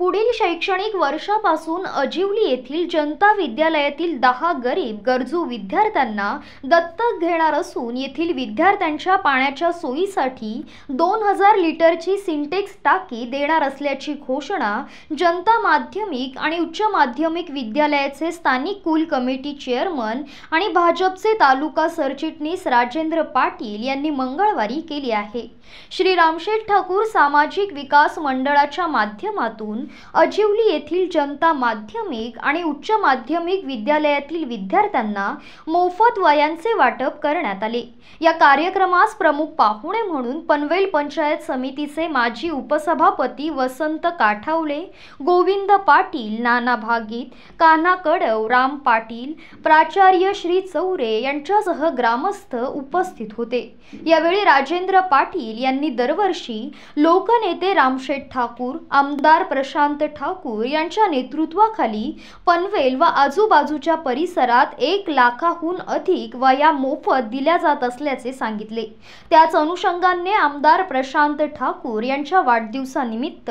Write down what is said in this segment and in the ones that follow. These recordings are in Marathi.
पुढील शैक्षणिक वर्षापासून अजिवली येथील जनता विद्यालयातील दहा गरीब गरजू विद्यार्थ्यांना दत्तक घेणार असून येथील विद्यार्थ्यांच्या पाण्याच्या सोयीसाठी दोन हजार लिटरची सिंटेक्स टाकी देणार असल्याची घोषणा जनता माध्यमिक आणि उच्च माध्यमिक विद्यालयाचे स्थानिक कुल कमिटी चेअरमन आणि भाजपचे तालुका सरचिटणीस राजेंद्र पाटील यांनी मंगळवारी केली आहे श्री रामशेठ ठाकूर सामाजिक विकास मंडळाच्या माध्यमातून अजिवली येथील जनता माध्यमिक आणि उच्च माध्यमिक विद्यालयातील विद्यार्थ्यांना मोफत वयांचे वाटप करण्यात आले या कार्यक्रमास प्रमुख पाहुणे म्हणून पनवेल पंचायत समितीचे माजी उपसभापती वसंत काठावले गोविंद पाटील नाना भागीत कान्हा कडव राम पाटील प्राचार्य श्री चौरे यांच्यासह ग्रामस्थ उपस्थित होते यावेळी राजेंद्र पाटील यांनी दरवर्षी लोकनेते रामशेठ ठाकूर आमदार प्रशांत प्रशांत ठाकूर यांच्या नेतृत्वाखाली पनवेल व आजूबाजूच्या परिसरात एक लाखाहून अधिक वया मोफत दिल्या जात असल्याचे सांगितले त्याच अनुषंगाने आमदार प्रशांत ठाकूर यांच्या वाढदिवसानिमित्त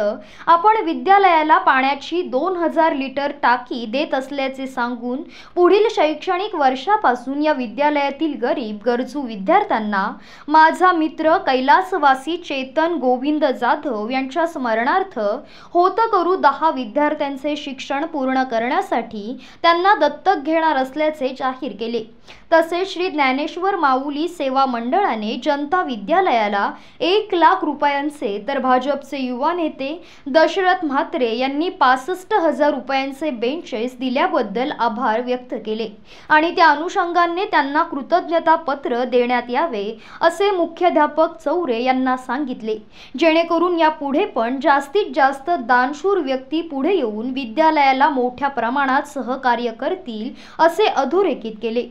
आपण विद्यालयाला पाण्याची दोन हजार लिटर टाकी देत असल्याचे सांगून पुढील शैक्षणिक वर्षापासून या विद्यालयातील गरीब गरजू विद्यार्थ्यांना माझा मित्र कैलासवासी चेतन गोविंद जाधव यांच्या स्मरणार्थ होत करू दहा विद्यार्थ्यांचे शिक्षण पूर्ण करण्यासाठी त्यांना दत्तक घेणार असल्याचे जाहीर केले तसेच श्री ज्ञानेश्वर माऊली सेवा मंडळाने जनता विद्यालयाला एक लाख रुपयांचे तर भाजपचे युवा नेते दशरथ म्हात्रे यांनी पासष्ट हजार रुपयांचे बेंचेस दिल्याबद्दल आभार व्यक्त केले आणि त्या अनुषंगाने त्यांना कृतज्ञता पत्र देण्यात यावे असे मुख्याध्यापक चौरे यांना सांगितले जेणेकरून यापुढे पण जास्तीत जास्त दान शूर व्यक्ती पुढे येऊन विद्यालयाला मोठ्या प्रमाणात सहकार्य करतील असे अधोरेखित केले